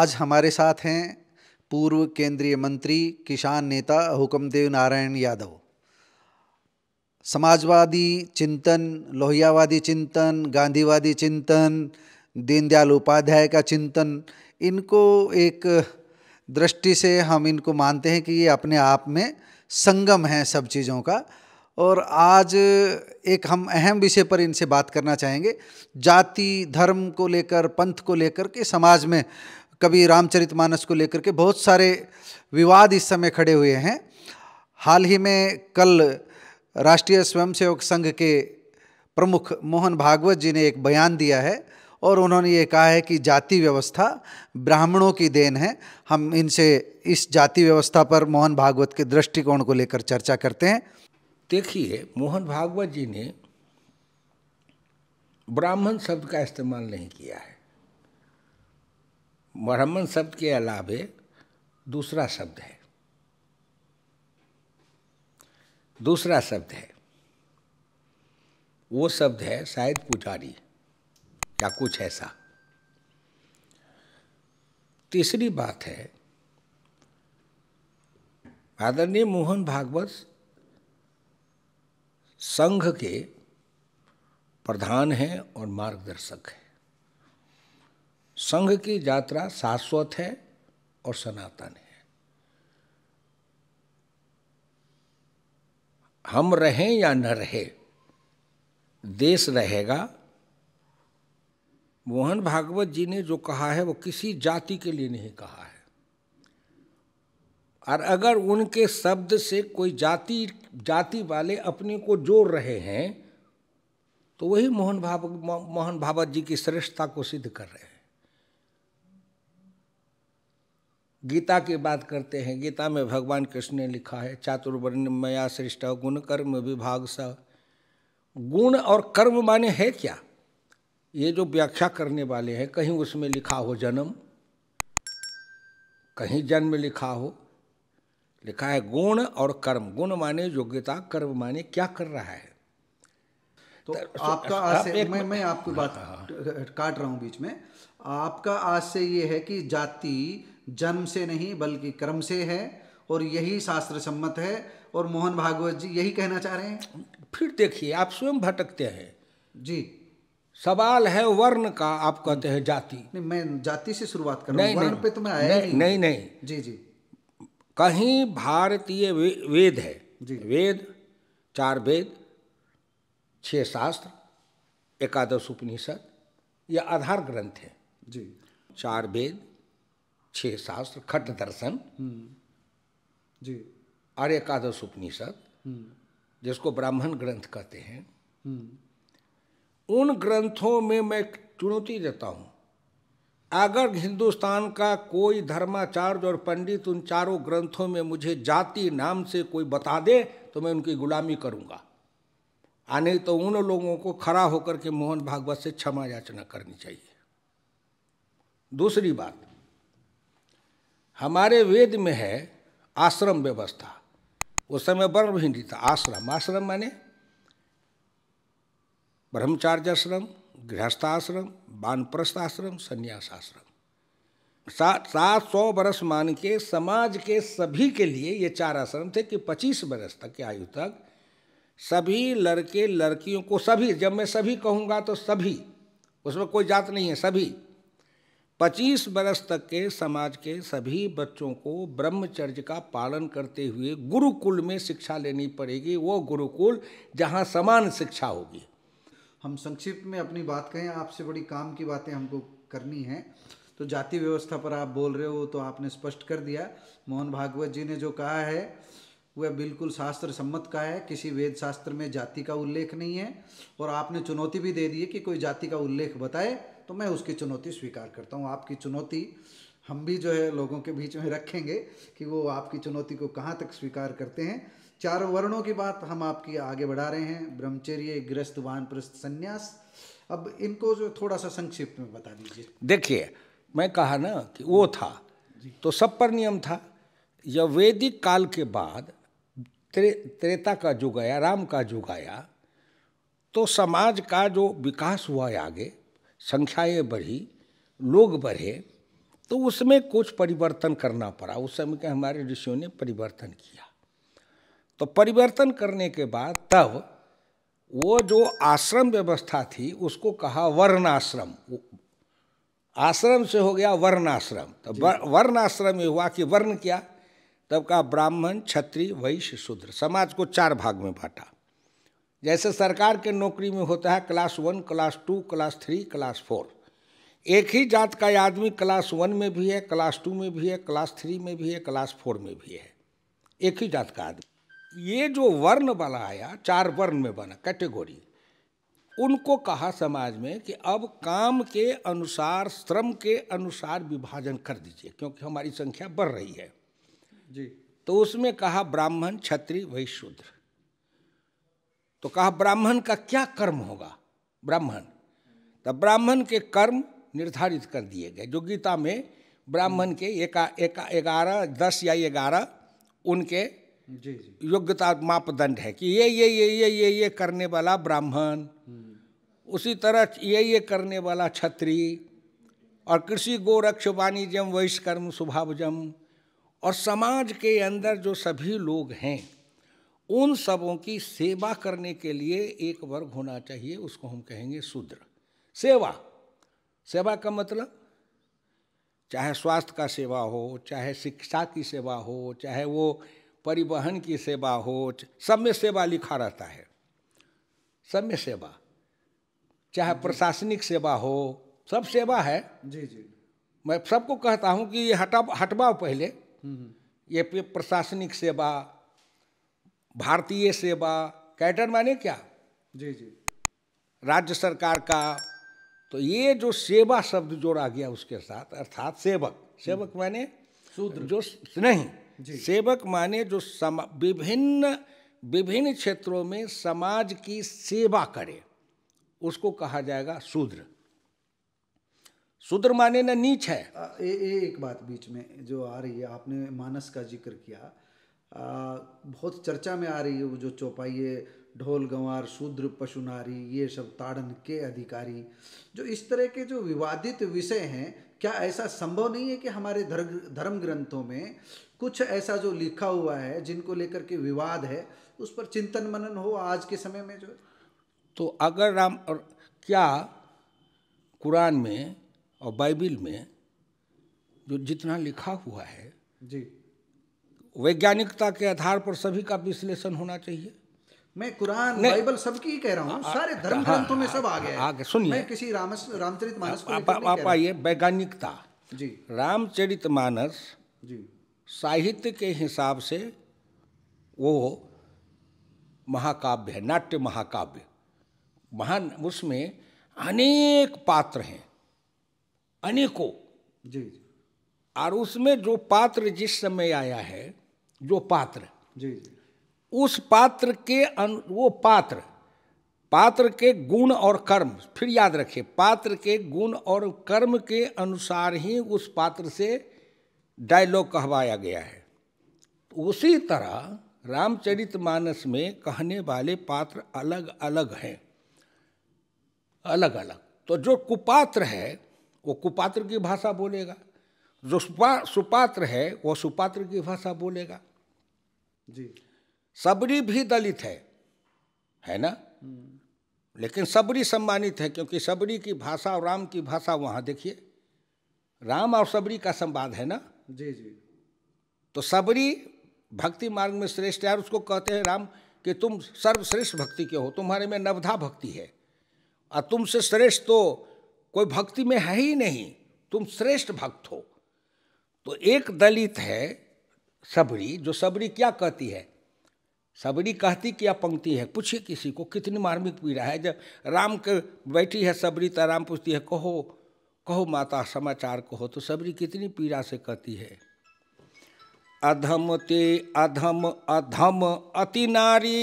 आज हमारे साथ हैं पूर्व केंद्रीय मंत्री किसान नेता हुकमदेव नारायण यादव समाजवादी चिंतन लोहियावादी चिंतन गांधीवादी चिंतन दीनदयाल उपाध्याय का चिंतन इनको एक दृष्टि से हम इनको मानते हैं कि ये अपने आप में संगम है सब चीज़ों का और आज एक हम अहम विषय पर इनसे बात करना चाहेंगे जाति धर्म को लेकर पंथ को लेकर के समाज में कभी रामचरितमानस को लेकर के बहुत सारे विवाद इस समय खड़े हुए हैं हाल ही में कल राष्ट्रीय स्वयंसेवक संघ के प्रमुख मोहन भागवत जी ने एक बयान दिया है और उन्होंने ये कहा है कि जाति व्यवस्था ब्राह्मणों की देन है हम इनसे इस जाति व्यवस्था पर मोहन भागवत के दृष्टिकोण को लेकर चर्चा करते हैं देखिए मोहन भागवत जी ने ब्राह्मण शब्द का इस्तेमाल नहीं किया है ब्राह्मण शब्द के अलावे दूसरा शब्द है दूसरा शब्द है वो शब्द है शायद पुजारी या कुछ ऐसा तीसरी बात है आदरणीय मोहन भागवत संघ के प्रधान हैं और मार्गदर्शक हैं संघ की यात्रा शाश्वत है और सनातन है हम रहें या न रहे देश रहेगा मोहन भागवत जी ने जो कहा है वो किसी जाति के लिए नहीं कहा है और अगर उनके शब्द से कोई जाति जाति वाले अपने को जोड़ रहे हैं तो वही मोहन भाव मोहन भावत जी की श्रेष्ठता को सिद्ध कर रहे हैं गीता की बात करते हैं गीता में भगवान कृष्ण ने लिखा है चातुर्वर्ण मया श्रेष्ठ गुण कर्म विभाग स गुण और कर्म माने है क्या ये जो व्याख्या करने वाले हैं कहीं उसमें लिखा हो जन्म कहीं जन्म लिखा हो लिखा है गुण और कर्म गुण माने योग्यता कर्म माने क्या कर रहा है तो, तो आपका आज से मैं मैं आपको हाँ, बात हाँ, हाँ। काट रहा हूं बीच में आपका आज से ये है कि जाति जन्म से नहीं बल्कि कर्म से है और यही शास्त्र सम्मत है और मोहन भागवत जी यही कहना चाह रहे हैं फिर देखिए आप स्वयं भटकते हैं जी सवाल है वर्ण का आप कहते हैं जाति नहीं मैं जाति से शुरुआत कर रहा हूँ वर्ण पे तो मैं आया नहीं, नहीं, नहीं, नहीं जी जी कहीं भारतीय वे, वेद है जी। वेद चार वेद छह शास्त्र एकादश उपनिषद या आधार ग्रंथ है जी चार वेद छह शास्त्र खट दर्शन हम्म। जी और एकादश उपनिषद हम्म। जिसको ब्राह्मण ग्रंथ कहते हैं हम्म। उन ग्रंथों में मैं चुनौती देता हूँ अगर हिंदुस्तान का कोई धर्माचार्य और पंडित उन चारों ग्रंथों में मुझे जाति नाम से कोई बता दे तो मैं उनकी गुलामी करूंगा नहीं तो उन लोगों को खड़ा होकर के मोहन भागवत से क्षमा याचना करनी चाहिए दूसरी बात हमारे वेद में है आश्रम व्यवस्था उस समय वर्ण भी नहीं था आश्रम आश्रम माने ब्रह्मचार्य आश्रम गृहस्थाश्रम वानप्रस्थ आश्रम संन्यास आश्रम सात सात सौ बरस मान के समाज के सभी के लिए ये चार आश्रम थे कि पच्चीस बरस तक के आयु तक सभी लड़के लड़कियों को सभी जब मैं सभी कहूँगा तो सभी उसमें कोई जात नहीं है सभी पच्चीस बरस तक के समाज के सभी बच्चों को ब्रह्मचर्य का पालन करते हुए गुरुकुल में शिक्षा लेनी पड़ेगी वो गुरुकुल जहाँ समान शिक्षा होगी हम संक्षिप्त में अपनी बात कहें आपसे बड़ी काम की बातें हमको करनी हैं तो जाति व्यवस्था पर आप बोल रहे हो तो आपने स्पष्ट कर दिया मोहन भागवत जी ने जो कहा है वह बिल्कुल शास्त्र सम्मत का है किसी वेद शास्त्र में जाति का उल्लेख नहीं है और आपने चुनौती भी दे दी है कि कोई जाति का उल्लेख बताए तो मैं उसकी चुनौती स्वीकार करता हूँ आपकी चुनौती हम भी जो है लोगों के बीच में रखेंगे कि वो आपकी चुनौती को कहाँ तक स्वीकार करते हैं चारों वर्णों की बात हम आपकी आगे बढ़ा रहे हैं ब्रह्मचर्य गृहस्थ वानप्रस्थ संन्यास अब इनको जो थोड़ा सा संक्षिप्त में बता दीजिए देखिए मैं कहा ना कि वो था तो सब पर नियम था यह वैदिक काल के बाद त्रे, त्रेता का युग आया राम का युग आया तो समाज का जो विकास हुआ है आगे संख्याएं बढ़ी लोग बढ़े तो उसमें कुछ परिवर्तन करना पड़ा उस समय के हमारे ऋषियों ने परिवर्तन किया तो परिवर्तन करने के बाद तब वो जो आश्रम व्यवस्था थी उसको कहा वर्ण आश्रम आश्रम से हो गया वर्ण आश्रम तो आश्रम में हुआ कि वर्ण क्या तब कहा ब्राह्मण क्षत्रिय वैश्य शूद्र समाज को चार भाग में बांटा जैसे सरकार के नौकरी में होता है class one class two class three class four एक ही जात का आदमी क्लास वन में भी है क्लास टू में भी है क्लास थ्री में भी है क्लास फोर में भी है एक ही जात का आदमी ये जो वर्ण आया चार वर्ण में बना कैटेगोरी उनको कहा समाज में कि अब काम के अनुसार श्रम के अनुसार विभाजन कर दीजिए क्योंकि हमारी संख्या बढ़ रही है जी तो उसमें कहा ब्राह्मण क्षत्रिय शूद्र तो कहा ब्राह्मण का क्या कर्म होगा ब्राह्मण तब ब्राह्मण के कर्म निर्धारित कर दिए गए जो गीता में ब्राह्मण के एका एका ग्यारह दस या ग्यारह उनके योग्यता मापदंड है कि ये ये ये ये ये ये करने वाला ब्राह्मण हम्म। उसी तरह ये ये करने वाला छत्री और कृषि गोरक्ष वाणिज्यम वैश्यकर्म स्वभावजम और समाज के अंदर जो सभी लोग हैं उन सबों की सेवा करने के लिए एक वर्ग होना चाहिए उसको हम कहेंगे शूद्र सेवा सेवा का मतलब चाहे स्वास्थ्य का सेवा हो चाहे शिक्षा की सेवा हो चाहे वो परिवहन की सेवा हो सब में सेवा लिखा रहता है सब में सेवा चाहे प्रशासनिक सेवा हो सब सेवा है जी जी मैं सबको कहता हूँ कि ये हटा हटवाओ पहले हम्म, हम्म। ये प्रशासनिक सेवा भारतीय सेवा कैटर माने क्या जी जी राज्य सरकार का तो ये जो सेवा शब्द जोड़ा गया उसके साथ अर्थात सेवक सेवक माने शूद्र जो नहीं सेवक माने जो विभिन्न विभिन्न क्षेत्रों में समाज की सेवा करे उसको कहा जाएगा शूद्र शूद्र माने ना नीच है ए, ए, एक बात बीच में जो आ रही है आपने मानस का जिक्र किया आ, बहुत चर्चा में आ रही है वो जो चौपाइए ढोल गंवार शूद्र पशुनारी ये सब ताड़न के अधिकारी जो इस तरह के जो विवादित विषय हैं क्या ऐसा संभव नहीं है कि हमारे धर्म ग्रंथों में कुछ ऐसा जो लिखा हुआ है जिनको लेकर के विवाद है उस पर चिंतन मनन हो आज के समय में जो तो अगर राम और क्या कुरान में और बाइबिल में जो जितना लिखा हुआ है जी वैज्ञानिकता के आधार पर सभी का विश्लेषण होना चाहिए मैं कुरान बाइबल सबकी ही कह रहा हूँ सारे धर्म हाँ, ग्रंथों में हाँ, सब आ गया आगे सुनिए मैं किसी रामस रामचरित मानस आप आइए वैज्ञानिकता जी रामचरित मानस जी साहित्य के हिसाब से वो महाकाव्य है नाट्य महाकाव्य महान उसमें अनेक पात्र हैं अनेकों जी और उसमें जो पात्र जिस समय आया है जो पात्र जी उस पात्र के अनु वो पात्र पात्र के गुण और कर्म फिर याद रखें पात्र के गुण और कर्म के अनुसार ही उस पात्र से डायलॉग कहवाया गया है उसी तरह रामचरितमानस में कहने वाले पात्र अलग अलग हैं अलग अलग तो जो कुपात्र है वो कुपात्र की भाषा बोलेगा जो सुपा सुपात्र है वो सुपात्र की भाषा बोलेगा जी सबरी भी दलित है है ना लेकिन सबरी सम्मानित है क्योंकि सबरी की भाषा और राम की भाषा वहाँ देखिए राम और सबरी का संवाद है ना जी जी तो सबरी भक्ति मार्ग में श्रेष्ठ है और उसको कहते हैं राम कि तुम सर्वश्रेष्ठ भक्ति के हो तुम्हारे में नवधा भक्ति है और तुमसे श्रेष्ठ तो कोई भक्ति में है ही नहीं तुम श्रेष्ठ भक्त हो तो एक दलित है सबरी जो सबरी क्या कहती है सबरी कहती क्या पंक्ति है पूछिए किसी को कितनी मार्मिक पीड़ा है जब राम के बैठी है सबरी तो राम पूछती है कहो कहो माता समाचार कहो तो सबरी कितनी पीड़ा से कहती है अधम ते अधम अधम अति नारी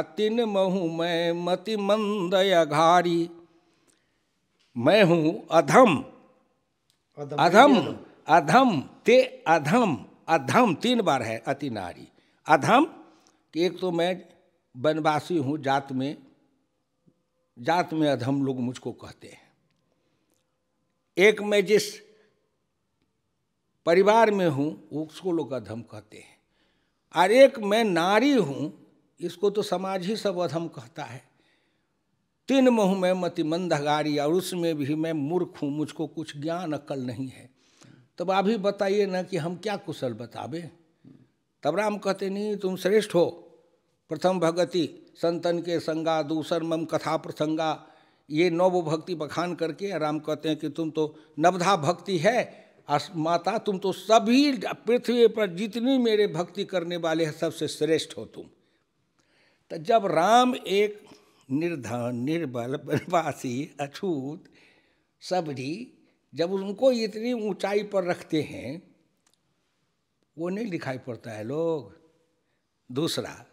अतिन महु मैं मति मंद अघारी मैं हूँ अधम अधम अधम ते अधम अधम तीन बार है अति नारी अधम कि एक तो मैं वनवासी हूँ जात में जात में अधम लोग मुझको कहते हैं एक मैं जिस परिवार में हूँ उसको लोग अधम कहते हैं और एक मैं नारी हूँ इसको तो समाज ही सब अधम कहता है तीन मुँह में मति मंदगारी और उसमें भी मैं मूर्ख हूँ मुझको कुछ ज्ञान अक्ल नहीं है तब आप ही बताइए ना कि हम क्या कुशल बतावे तब राम कहते नहीं तुम श्रेष्ठ हो प्रथम भगति संतन के संगा दूसर मम कथा प्रसंगा ये नव भक्ति बखान करके राम कहते हैं कि तुम तो नवधा भक्ति है माता तुम तो सभी पृथ्वी पर जितनी मेरे भक्ति करने वाले हैं सबसे श्रेष्ठ हो तुम तो जब राम एक निर्धन निर्बल बनवासी अछूत सबरी जब उनको इतनी ऊंचाई पर रखते हैं वो नहीं दिखाई पड़ता है लोग दूसरा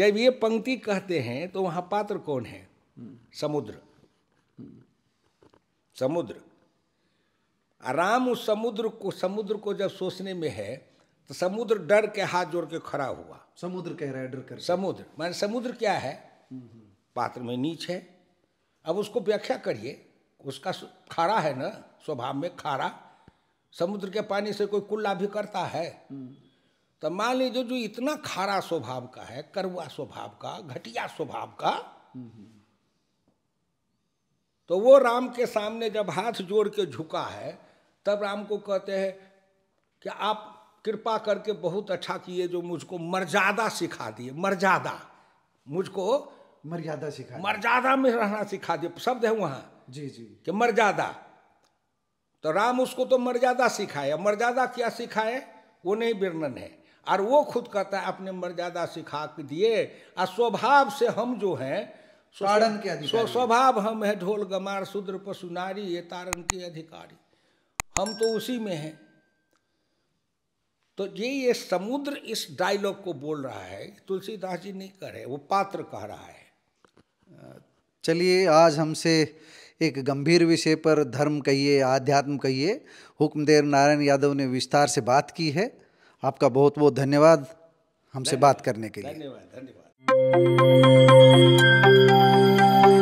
जब ये पंक्ति कहते हैं तो वहाँ पात्र कौन है समुद्र समुद्र आराम उस समुद्र को समुद्र को जब सोचने में है तो समुद्र डर के हाथ जोड़ के खड़ा हुआ समुद्र कह रहा है डर कर समुद्र माने समुद्र क्या है पात्र में नीच है अब उसको व्याख्या करिए उसका खारा है ना स्वभाव में खारा समुद्र के पानी से कोई कुल्ला भी करता है तो मान लीजिए जो इतना खारा स्वभाव का है करुआ स्वभाव का घटिया स्वभाव का तो वो राम के सामने जब हाथ जोड़ के झुका है तब राम को कहते हैं कि आप कृपा करके बहुत अच्छा किए जो मुझको मर्यादा सिखा दिए मर्यादा मुझको मर्यादा सिखा मर्यादा में रहना सिखा दिए शब्द है वहाँ जी जी कि मर्यादा तो राम उसको तो मर्यादा सिखाए मर्यादा क्या सिखाए वो नहीं वर्णन है और वो खुद कहता है अपने मर्यादा सिखा के दिए और स्वभाव से हम जो हैं तारण के अधिकारी स्वभाव हम है ढोल गमार शूद्र पशु नारी ये तारण के अधिकारी हम तो उसी में हैं तो ये ये समुद्र इस डायलॉग को बोल रहा है तुलसीदास जी नहीं कह रहे वो पात्र कह रहा है चलिए आज हमसे एक गंभीर विषय पर धर्म कहिए आध्यात्म कहिए हुक्मदेव नारायण यादव ने विस्तार से बात की है आपका बहुत बहुत धन्यवाद हमसे बात करने के लिए धन्यवाद धन्यवाद Thank you.